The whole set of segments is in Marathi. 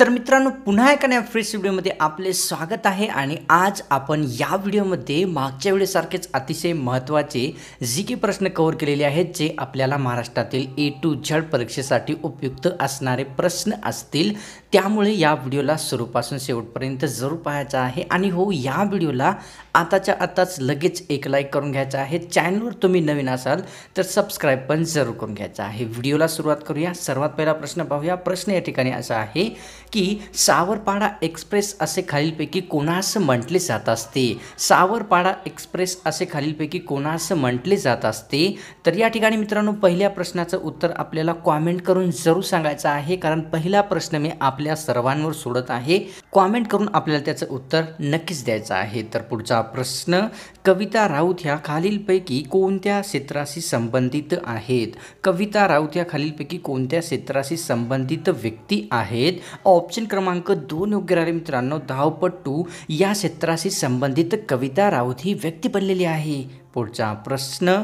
तर मित्रांनो पुन्हा एका नव्या फ्रेश व्हिडिओमध्ये आपले स्वागत आहे आणि आज आपण या व्हिडिओमध्ये मागच्या वेळेसारखेच अतिशय महत्त्वाचे जी की प्रश्न कव्हर केलेले आहेत जे आपल्याला महाराष्ट्रातील ए टू झड परीक्षेसाठी उपयुक्त असणारे प्रश्न असतील त्यामुळे या व्हिडिओला सुरूपासून शेवटपर्यंत जरूर पाहायचा आहे आणि हो या व्हिडिओला आताच्या आताच लगेच एक लाईक करून घ्यायचा आहे चॅनलवर तुम्ही नवीन असाल तर सबस्क्राईब पण जरूर करून घ्यायचा आहे व्हिडिओला सुरुवात करूया सर्वात पहिला प्रश्न पाहूया प्रश्न या ठिकाणी असा आहे की सावरपाडा एक्सप्रेस असे खालीलपैकी कोणास म्हटले जात असते सावरपाडा एक्सप्रेस असे खालीलपैकी कोणास म्हटले जात असते तर या ठिकाणी मित्रांनो पहिल्या प्रश्नाचं उत्तर आपल्याला कॉमेंट करून जरूर सांगायचं आहे कारण पहिला प्रश्न मी आपल्या सर्वांवर सोडत आहे कॉमेंट करून आपल्याला त्याचं उत्तर नक्कीच द्यायचं आहे तर पुढचा प्रश्न कविता राऊत ह्या खालीलपैकी कोणत्या क्षेत्राशी संबंधित आहेत कविता राऊत ह्या खालीलपैकी कोणत्या क्षेत्राशी संबंधित व्यक्ती आहेत ऑप्शन क्रमांक दोन योग्य राहिले मित्रांनो धावपट्टू या क्षेत्राशी संबंधित कविता राऊत ही व्यक्ती बनलेली आहे पुढचा प्रश्न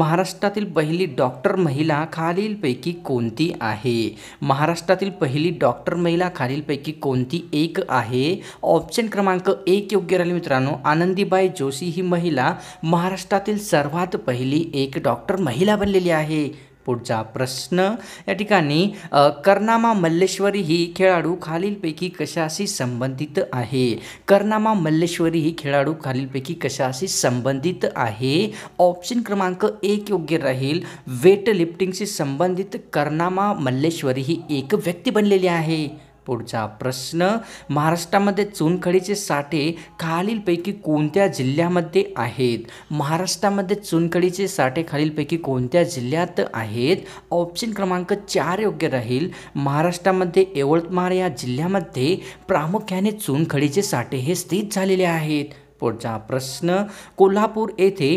महाराष्ट्रातील पहिली डॉक्टर महिला खालीलपैकी कोणती आहे महाराष्ट्रातील पहिली डॉक्टर महिला खालीलपैकी कोणती एक आहे ऑप्शन क्रमांक एक योग्य राहिले मित्रांनो आनंदीबाई जोशी ही महिला महाराष्ट्रातील सर्वात पहिली एक डॉक्टर महिला बनलेली आहे पुढचा प्रश्न या ठिकाणी कर्नामा मल्लेश्वरी ही खेळाडू खालीलपैकी कशाशी संबंधित आहे कर्नामा मल्लेश्वरी ही खेळाडू खालीलपैकी कशाशी संबंधित आहे ऑप्शन क्रमांक एक योग्य राहील वेट लिफ्टिंगशी संबंधित कर्नामा मल्लेश्वरी ही एक व्यक्ती बनलेली आहे पुढचा प्रश्न महाराष्ट्रामध्ये चुनखडीचे साठे खालीलपैकी कोणत्या जिल्ह्यामध्ये आहेत महाराष्ट्रामध्ये चुनखडीचे साठे खालीलपैकी कोणत्या जिल्ह्यात आहेत ऑप्शन क्रमांक चार योग्य राहील महाराष्ट्रामध्ये यवतमाळ या जिल्ह्यामध्ये प्रामुख्याने चुनखडीचे साठे हे स्थित झालेले आहेत पुढचा प्रश्न कोल्हापूर येथे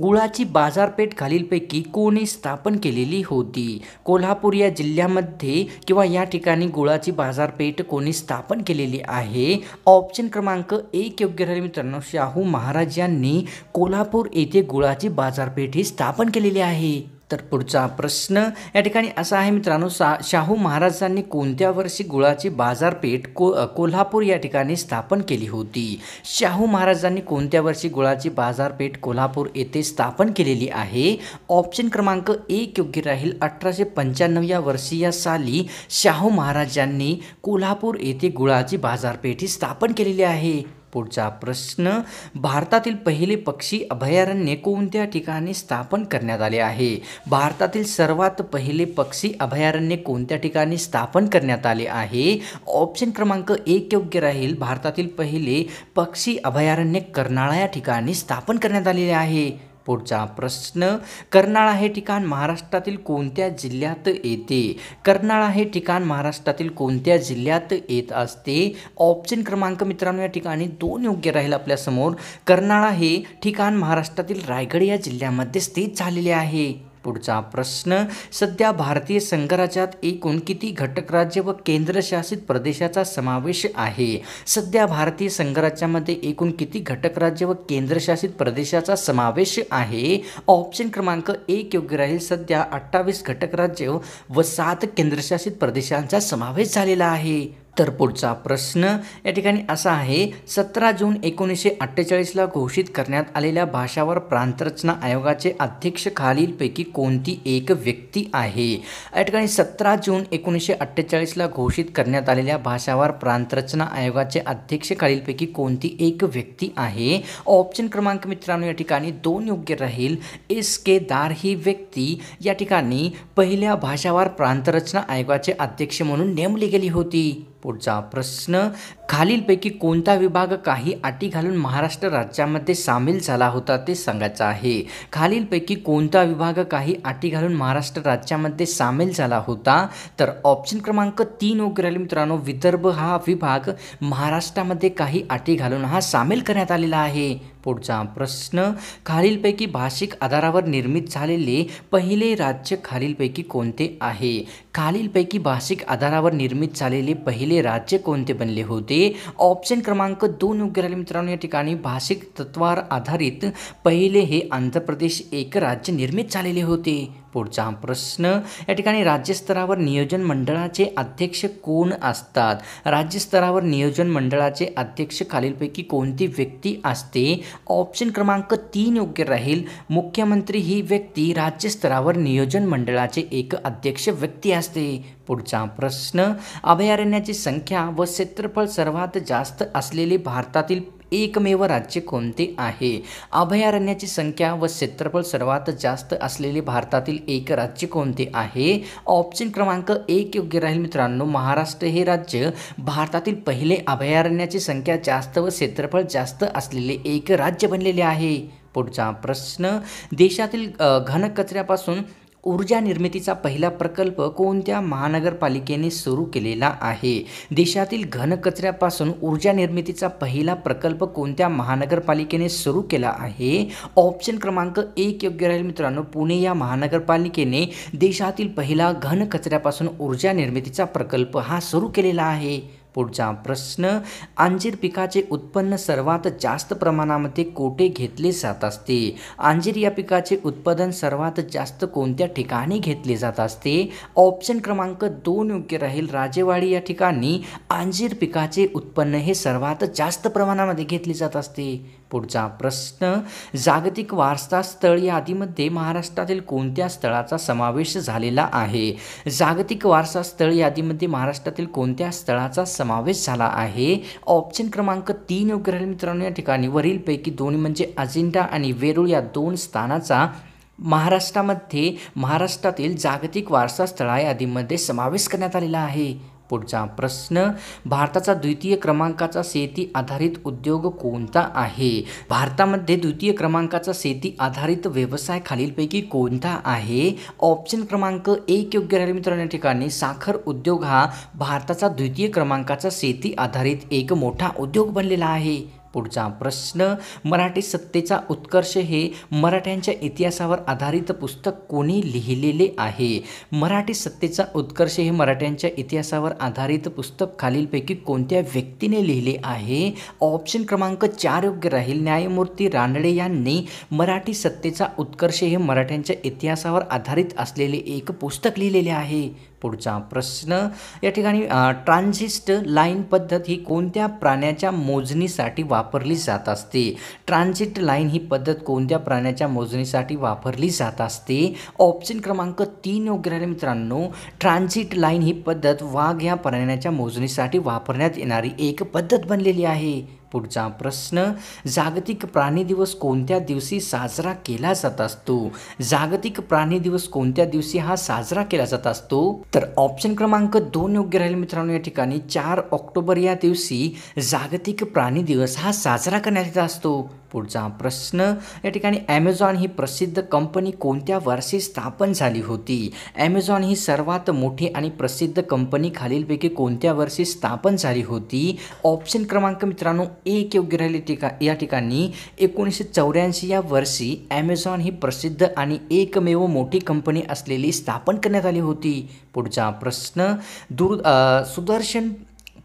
गुळाची बाजारपेठ खालीलपैकी कोणी स्थापन केलेली होती कोल्हापूर या जिल्ह्यामध्ये किंवा या ठिकाणी गुळाची बाजारपेठ कोणी स्थापन केलेली आहे ऑप्शन क्रमांक एक योग्य राहील मित्रांनो शाहू महाराज यांनी कोल्हापूर येथे गुळाची बाजारपेठ ही स्थापन केलेली आहे तर पुढचा प्रश्न या ठिकाणी असा आहे मित्रांनो सा शाहू महाराजांनी कोणत्या वर्षी गुळाची बाजारपेठ को कोल्हापूर या ठिकाणी स्थापन केली होती शाहू महाराजांनी कोणत्या वर्षी गुळाची बाजारपेठ कोल्हापूर येथे स्थापन केलेली आहे ऑप्शन क्रमांक एक योग्य राहील अठराशे पंच्याण्णव या वर्षी या साली शाहू महाराजांनी कोल्हापूर येथे गुळाची बाजारपेठ ही स्थापन केलेली आहे पुढचा प्रश्न भारतातील पहिले पक्षी अभयारण्य कोणत्या ठिकाणी स्थापन करण्यात आले आहे भारतातील सर्वात पहिले पक्षी अभयारण्य कोणत्या ठिकाणी स्थापन करण्यात आले आहे ऑप्शन क्रमांक एक योग्य राहील भारतातील पहिले पक्षी अभयारण्य कर्नाळा या ठिकाणी स्थापन करण्यात आलेले आहे पुढचा प्रश्न कर्नाळा हे ठिकाण महाराष्ट्रातील कोणत्या जिल्ह्यात येते कर्नाळा हे ठिकाण महाराष्ट्रातील कोणत्या जिल्ह्यात येत असते ऑप्शन क्रमांक मित्रांनो या ठिकाणी दोन योग्य राहील आपल्यासमोर कर्नाळा हे ठिकाण महाराष्ट्रातील रायगड या जिल्ह्यामध्ये स्थित झालेले आहे पुढचा प्रश्न सध्या भारतीय संघराज्यात एकूण किती घटक राज्य व केंद्रशासित प्रदेशाचा समावेश आहे सध्या भारतीय संघराज्यामध्ये एकूण किती घटक राज्य व केंद्रशासित प्रदेशाचा समावेश आहे ऑप्शन क्रमांक एक योग्य राहील सध्या अठ्ठावीस घटक राज्य व सात केंद्रशासित प्रदेशांचा समावेश झालेला आहे तर पुढचा प्रश्न या ठिकाणी असा आहे सतरा जून एकोणीसशे अठ्ठेचाळीसला घोषित करण्यात आलेल्या भाषावर प्रांतरचना आयोगाचे अध्यक्ष खालीलपैकी कोणती एक व्यक्ती आहे या ठिकाणी सतरा जून एकोणीसशे अठ्ठेचाळीसला घोषित करण्यात आलेल्या भाषावर प्रांतरचना आयोगाचे अध्यक्ष खालीलपैकी कोणती एक व्यक्ती आहे ऑप्शन क्रमांक मित्रांनो या ठिकाणी दोन योग्य राहील एस के दार ही व्यक्ती या ठिकाणी पहिल्या भाषावर प्रांतरचना आयोगाचे अध्यक्ष म्हणून नेमली गेली होती पुढचा प्रश्न खालीलपैकी कोणता विभाग काही अटी घालून महाराष्ट्र राज्यामध्ये सामील झाला होता ते सांगायचं आहे खालीलपैकी कोणता विभाग काही अटी घालून महाराष्ट्र राज्यामध्ये सामील झाला होता तर ऑप्शन क्रमांक तीन वगैरे मित्रांनो विदर्भ हा विभाग महाराष्ट्रामध्ये काही अटी घालून हा सामील करण्यात आलेला आहे पुढचा प्रश्न खालीलपैकी भाषिक आधारावर निर्मित झालेले पहिले राज्य खालीलपैकी कोणते आहे खालीलपैकी भाषिक आधारावर निर्मित झालेले पहिले पहिले राज्य कोणते बनले होते ऑप्शन क्रमांक दोन योग्य राहिले मित्रांनो या ठिकाणी भाषिक तत्वावर आधारित पहिले हे आंध्र प्रदेश एक राज्य निर्मित झालेले होते पुढचा प्रश्न या ठिकाणी राज्यस्तरावर नियोजन मंडळाचे अध्यक्ष कोण असतात राज्यस्तरावर नियोजन मंडळाचे अध्यक्ष खालीलपैकी कोणती व्यक्ती असते ऑप्शन क्रमांक तीन योग्य राहील मुख्यमंत्री ही व्यक्ती राज्यस्तरावर नियोजन मंडळाचे एक अध्यक्ष व्यक्ती असते पुढचा प्रश्न अभयारण्याची संख्या व क्षेत्रफळ सर्वात जास्त असलेले भारतातील एकमेव राज्य कोणते आहे अभयारण्याची संख्या व क्षेत्रफळ सर्वात जास्त असलेले भारतातील एक राज्य कोणते आहे ऑप्शन क्रमांक एक योग्य राहील मित्रांनो महाराष्ट्र हे राज्य भारतातील पहिले अभयारण्याची संख्या जास्त व क्षेत्रफळ जास्त असलेले एक राज्य बनलेले आहे पुढचा प्रश्न देशातील घन कचऱ्यापासून ऊर्जा निर्मितीचा पहिला प्रकल्प कोणत्या महानगरपालिकेने सुरू केलेला आहे देशातील घनकचऱ्यापासून ऊर्जा निर्मितीचा पहिला प्रकल्प कोणत्या महानगरपालिकेने सुरू केला आहे ऑप्शन क्रमांक एक योग्य राहील मित्रांनो पुणे या महानगरपालिकेने देशातील पहिला घनकचऱ्यापासून ऊर्जा निर्मितीचा प्रकल्प हा सुरू केलेला आहे पुढचा प्रश्न अंजीर पिकाचे उत्पन्न सर्वात जास्त प्रमाणामध्ये कोठे घेतले जात असते अंजीर या पिकाचे उत्पादन सर्वात जास्त कोणत्या ठिकाणी घेतले जात असते ऑप्शन क्रमांक दोन योग्य राहील राजेवाडी या ठिकाणी अंजीर पिकाचे उत्पन्न हे सर्वात जास्त प्रमाणामध्ये घेतले जात असते पुढचा प्रश्न जागतिक वारसा स्थळ यादीमध्ये महाराष्ट्रातील कोणत्या स्थळाचा समावेश झालेला आहे जागतिक वारसा स्थळ यादीमध्ये महाराष्ट्रातील कोणत्या स्थळाचा समावेश झाला आहे ऑप्शन क्रमांक तीन योग्य राहील मित्रांनो या ठिकाणी वरीलपैकी दोन्ही म्हणजे अजिंठा आणि वेरूळ या दोन स्थानाचा महाराष्ट्रामध्ये महाराष्ट्रातील जागतिक वारसा स्थळा यादीमध्ये समावेश करण्यात आलेला आहे पुढचा प्रश्न भारताचा द्वितीय क्रमांकाचा शेती आधारित उद्योग कोणता आहे भारतामध्ये द्वितीय क्रमांकाचा शेती आधारित व्यवसाय खालीलपैकी कोणता आहे ऑप्शन क्रमांक एक योग्य राहील मित्रांनो ठिकाणी साखर उद्योग हा भारताचा द्वितीय क्रमांकाचा शेती आधारित एक मोठा उद्योग बनलेला आहे पुढचा प्रश्न मराठी सत्तेचा उत्कर्ष हे मराठ्यांच्या इतिहासावर आधारित पुस्तक कोणी लिहिलेले आहे मराठी सत्तेचा उत्कर्ष हे मराठ्यांच्या इतिहासावर आधारित पुस्तक खालीलपैकी कोणत्या व्यक्तीने लिहिले आहे ऑप्शन क्रमांक चार योग्य राहील न्यायमूर्ती रानडे यांनी मराठी सत्तेचा उत्कर्ष हे मराठ्यांच्या इतिहासावर आधारित असलेले एक पुस्तक लिहिलेले आहे पुढचा प्रश्न या ठिकाणी ट्रान्झिस्ट लाईन पद्धत ही कोणत्या प्राण्याच्या मोजणीसाठी वापरली जात असते ट्रान्झिट लाईन ही पद्धत कोणत्या प्राण्याच्या मोजणीसाठी वापरली जात असते ऑप्शन क्रमांक तीन योग्य राहिले मित्रांनो ट्रान्झिट लाईन ही पद्धत वाघ या प्राण्याच्या मोजणीसाठी वापरण्यात येणारी एक पद्धत बनलेली आहे पुढचा प्रश्न जागतिक प्राणी दिवस कोणत्या दिवशी साजरा केला जात असतो जागतिक प्राणी दिवस कोणत्या दिवशी हा साजरा केला जात असतो तर ऑप्शन क्रमांक दोन योग्य राहील मित्रांनो या ठिकाणी चार ऑक्टोबर या दिवशी जागतिक प्राणी दिवस हा साजरा करण्यात येत असतो पुढचा प्रश्न या ठिकाणी ॲमेझॉन ही प्रसिद्ध कंपनी कोणत्या वर्षी स्थापन झाली होती ॲमेझॉन ही सर्वात मोठी आणि प्रसिद्ध कंपनी खालीलपैकी कोणत्या वर्षी स्थापन झाली होती ऑप्शन क्रमांक मित्रांनो एक योग्य राहिले ठिका या ठिकाणी एकोणीसशे चौऱ्याऐंशी या वर्षी ॲमेझॉन ही प्रसिद्ध आणि एकमेव मोठी कंपनी असलेली स्थापन करण्यात आली होती पुढचा प्रश्न दूर सुदर्शन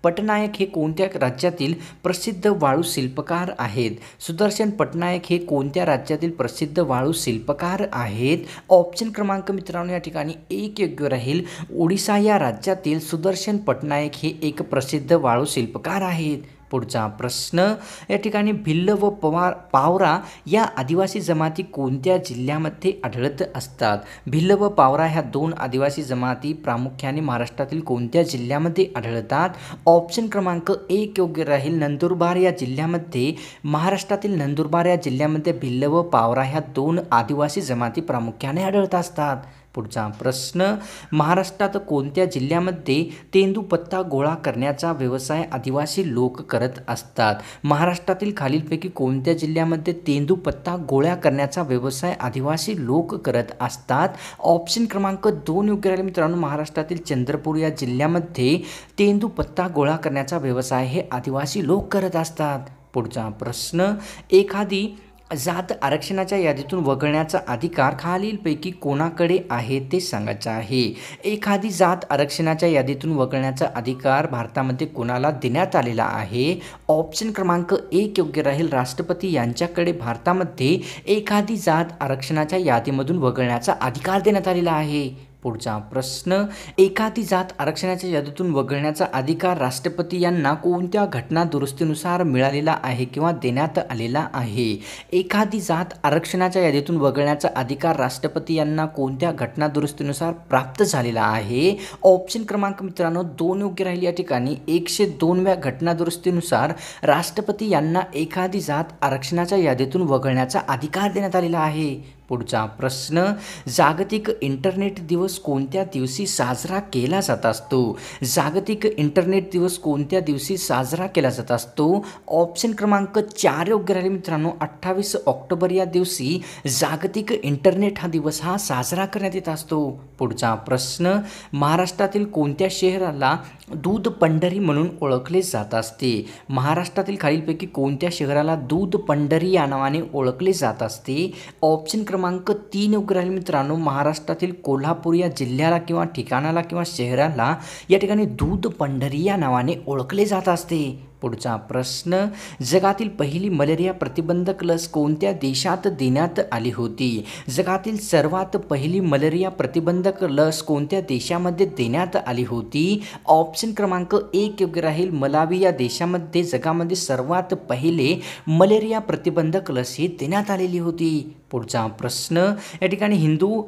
पटनायक हे कोणत्या राज्यातील प्रसिद्ध वाळू शिल्पकार आहेत सुदर्शन पटनायक हे कोणत्या राज्यातील प्रसिद्ध वाळू शिल्पकार आहेत ऑप्शन क्रमांक मित्रांनो या ठिकाणी एक योग्य राहील ओडिसा या राज्यातील सुदर्शन पटनायक हे एक प्रसिद्ध वाळू शिल्पकार आहेत पुढचा प्रश्न या ठिकाणी भिल्ल व पवार पावरा या आदिवासी जमाती कोणत्या जिल्ह्यामध्ये आढळत असतात भिल्ल व पावरा ह्या दोन आदिवासी जमाती प्रामुख्याने महाराष्ट्रातील कोणत्या जिल्ह्यामध्ये आढळतात ऑप्शन क्रमांक एक योग्य राहील नंदुरबार या जिल्ह्यामध्ये महाराष्ट्रातील नंदुरबार या जिल्ह्यामध्ये भिल्ल व पावरा ह्या दोन आदिवासी जमाती प्रामुख्याने आढळत असतात पुढचा प्रश्न महाराष्ट्रात कोणत्या जिल्ह्यामध्ये तेंदूपत्ता गोळा करण्याचा व्यवसाय आदिवासी लोक करत असतात महाराष्ट्रातील खालीलपैकी कोणत्या जिल्ह्यामध्ये तेंदूपत्ता गोळा करण्याचा व्यवसाय आदिवासी लोक करत असतात ऑप्शन क्रमांक दोन योग्य राहिले मित्रांनो महाराष्ट्रातील चंद्रपूर या जिल्ह्यामध्ये तेंदूपत्ता गोळा करण्याचा व्यवसाय हे आदिवासी लोक करत असतात पुढचा प्रश्न एखादी जात आरक्षणाच्या यादीतून वगळण्याचा अधिकार खालीलपैकी कोणाकडे आहे ते सांगायचं आहे एखादी जात आरक्षणाच्या यादीतून वगळण्याचा अधिकार भारतामध्ये कोणाला देण्यात आलेला आहे ऑप्शन क्रमांक एक योग्य राहील राष्ट्रपती यांच्याकडे भारतामध्ये एखादी जात आरक्षणाच्या यादीमधून वगळण्याचा अधिकार देण्यात आलेला आहे पुढचा प्रश्न एखादी जात आरक्षणाच्या यादीतून वगळण्याचा अधिकार राष्ट्रपती यांना कोणत्या घटना दुरुस्तीनुसार मिळालेला आहे किंवा देण्यात आलेला आहे एखादी जात आरक्षणाच्या यादीतून वगळण्याचा अधिकार राष्ट्रपती यांना कोणत्या घटना दुरुस्तीनुसार प्राप्त झालेला आहे ऑप्शन क्रमांक मित्रांनो दोन योग्य राहील या ठिकाणी एकशे दोनव्या घटना दुरुस्तीनुसार राष्ट्रपती यांना एखादी जात आरक्षणाच्या यादीतून वगळण्याचा अधिकार देण्यात आलेला आहे पुढचा प्रश्न जागतिक इंटरनेट दिवस कोणत्या दिवशी साजरा केला जात असतो जागतिक इंटरनेट दिवस कोणत्या दिवशी साजरा केला जात असतो ऑप्शन क्रमांक चार योग्य राहिले मित्रांनो अठ्ठावीस ऑक्टोबर या दिवशी जागतिक इंटरनेट हा दिवस हा साजरा करण्यात येत असतो पुढचा प्रश्न महाराष्ट्रातील कोणत्या शहराला दूध पंढरी म्हणून ओळखले जात असते महाराष्ट्रातील खालीलपैकी कोणत्या शहराला दूध पंढरी या नावाने ओळखले जात असते ऑप्शन क्रमांक क्रमांक तीन योग मित्रांनो महाराष्ट्रातील कोल्हापूर या जिल्ह्याला किंवा ठिकाणाला किंवा शहराला या ठिकाणी दूध पंढरी या नावाने ओळखले जात असते पुढचा प्रश्न जगातील पहिली मलेरिया प्रतिबंधक लस कोणत्या देशात देण्यात आली होती जगातील सर्वात पहिली मलेरिया प्रतिबंधक लस कोणत्या देशामध्ये देण्यात आली होती ऑप्शन क्रमांक एक योग्य राहील मलावी या देशामध्ये जगामध्ये सर्वात पहिले मलेरिया प्रतिबंधक लस ही देण्यात आलेली होती पुढचा प्रश्न या ठिकाणी हिंदू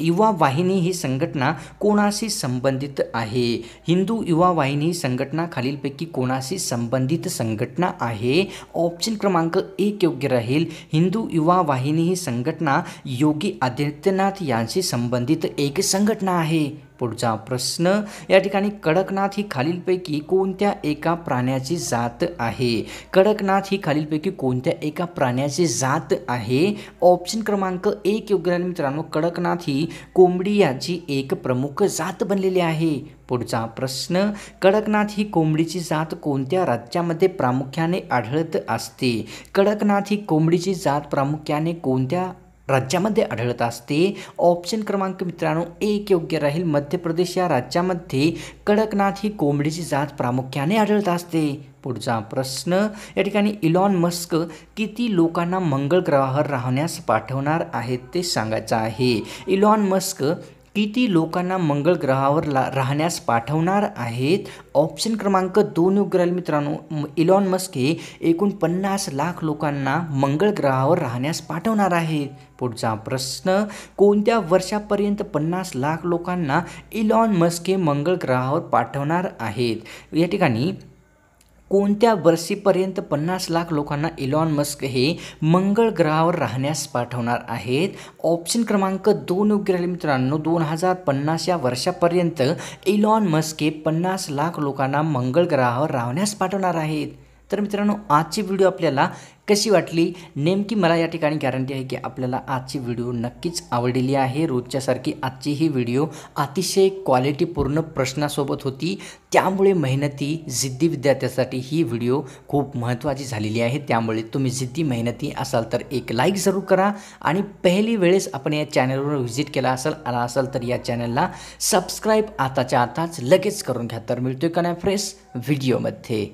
युवा वाहिनी ही संघटना कोणाशी संबंधित आहे हिंदू युवा वाहिनी ही संघटना खालीलपैकी कोणाशी संबंधित संघटना आहे ऑप्शन क्रमांक एक योग्य राहील हिंदू युवा वाहिनी ही संघटना योगी आदित्यनाथ यांशी संबंधित एक संघटना आहे पुढचा प्रश्न या ठिकाणी कडकनाथ ही खालीलपैकी कोणत्या एका प्राण्याची जात आहे कडकनाथ ही खालीलपैकी कोणत्या एका प्राण्याची जात आहे ऑप्शन क्रमांक एक योग्य राहील मित्रांनो कडकनाथ ही कोंबडी याची एक प्रमुख जात बनलेली आहे पुढचा प्रश्न कडकनाथ ही कोंबडीची जात कोणत्या राज्यामध्ये प्रामुख्याने आढळत असते कडकनाथ ही कोंबडीची जात प्रामुख्याने कोणत्या राज्यामध्ये आढळत असते ऑप्शन क्रमांक मित्रांनो एक योग्य राहील मध्य प्रदेश या राज्यामध्ये कडकनाथ ही कोंबडीची जात प्रामुख्याने आढळत असते पुढचा प्रश्न या ठिकाणी इलॉन मस्क किती लोकांना मंगळ ग्रहावर राहण्यास पाठवणार आहेत ते सांगायचं आहे इलॉन मस्क किती लोकांना मंगळ ग्रहावर ला राहण्यास पाठवणार आहेत ऑप्शन क्रमांक दोन योग्य मित्रांनो इलॉन मस्क हे एकूण पन्नास लाख लोकांना मंगळ ग्रहावर राहण्यास पाठवणार आहेत पुढचा प्रश्न कोणत्या वर्षापर्यंत पन्नास लाख लोकांना इलॉन मस्क हे मंगळ ग्रहावर पाठवणार आहेत या ठिकाणी कोणत्या वर्षीपर्यंत पन्नास लाख लोकांना इलॉन मस्क हे मंगळ ग्रहावर राहण्यास पाठवणार आहेत ऑप्शन क्रमांक दोन योग्य राहिले मित्रांनो दोन हजार पन्नास या वर्षापर्यंत इलॉन मस्क हे पन्नास लाख लोकांना मंगळ ग्रहावर राहण्यास पाठवणार आहेत तर मित्रांनो आजची व्हिडिओ आपल्याला कशी वाटली नेमकी मला या ठिकाणी गॅरंटी आहे की आपल्याला आजची व्हिडिओ नक्कीच आवडलेली आहे रोजच्यासारखी आजची ही व्हिडिओ अतिशय क्वालिटीपूर्ण प्रश्नासोबत होती त्यामुळे मेहनती जिद्दी विद्यार्थ्यासाठी ही व्हिडिओ खूप महत्त्वाची झालेली आहे त्यामुळे तुम्ही जिद्दी मेहनती असाल तर एक लाईक जरूर करा आणि पहिली वेळेस आपण या चॅनलवर व्हिजिट केला असाल आला असाल तर या चॅनलला सबस्क्राईब आताच्या आताच लगेच करून घ्या तर मिळतोय का नाही फ्रेश व्हिडिओमध्ये